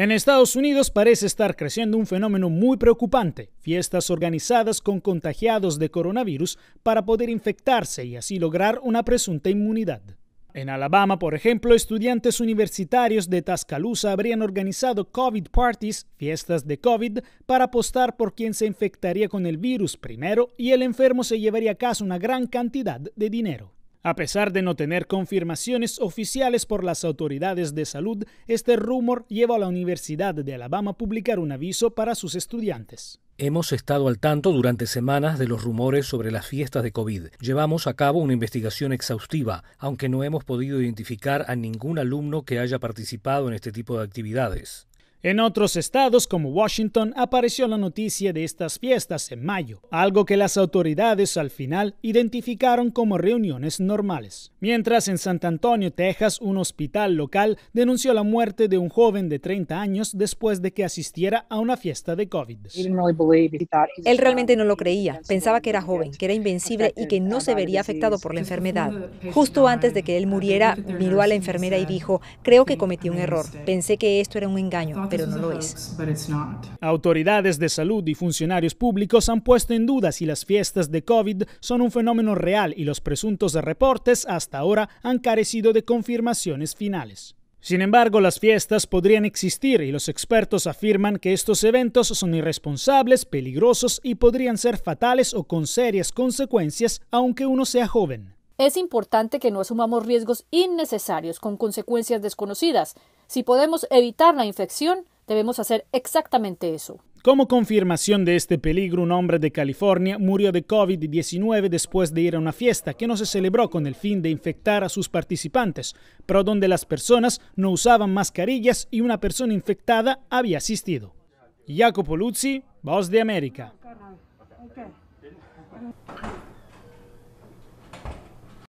En Estados Unidos parece estar creciendo un fenómeno muy preocupante, fiestas organizadas con contagiados de coronavirus para poder infectarse y así lograr una presunta inmunidad. En Alabama, por ejemplo, estudiantes universitarios de Tuscaloosa habrían organizado COVID parties, fiestas de COVID, para apostar por quien se infectaría con el virus primero y el enfermo se llevaría a casa una gran cantidad de dinero. A pesar de no tener confirmaciones oficiales por las autoridades de salud, este rumor lleva a la Universidad de Alabama a publicar un aviso para sus estudiantes. Hemos estado al tanto durante semanas de los rumores sobre las fiestas de COVID. Llevamos a cabo una investigación exhaustiva, aunque no hemos podido identificar a ningún alumno que haya participado en este tipo de actividades. En otros estados como Washington apareció la noticia de estas fiestas en mayo, algo que las autoridades al final identificaron como reuniones normales. Mientras en San Antonio, Texas, un hospital local denunció la muerte de un joven de 30 años después de que asistiera a una fiesta de COVID. Él realmente no lo creía, pensaba que era joven, que era invencible y que no se vería afectado por la enfermedad. Justo antes de que él muriera, miró a la enfermera y dijo, creo que cometí un error, pensé que esto era un engaño pero no lo es. Autoridades de salud y funcionarios públicos han puesto en duda si las fiestas de COVID son un fenómeno real y los presuntos reportes hasta ahora han carecido de confirmaciones finales. Sin embargo, las fiestas podrían existir y los expertos afirman que estos eventos son irresponsables, peligrosos y podrían ser fatales o con serias consecuencias aunque uno sea joven. Es importante que no asumamos riesgos innecesarios con consecuencias desconocidas, si podemos evitar la infección, debemos hacer exactamente eso. Como confirmación de este peligro, un hombre de California murió de COVID-19 después de ir a una fiesta que no se celebró con el fin de infectar a sus participantes, pero donde las personas no usaban mascarillas y una persona infectada había asistido. Jacopo Luzzi, Voz de América.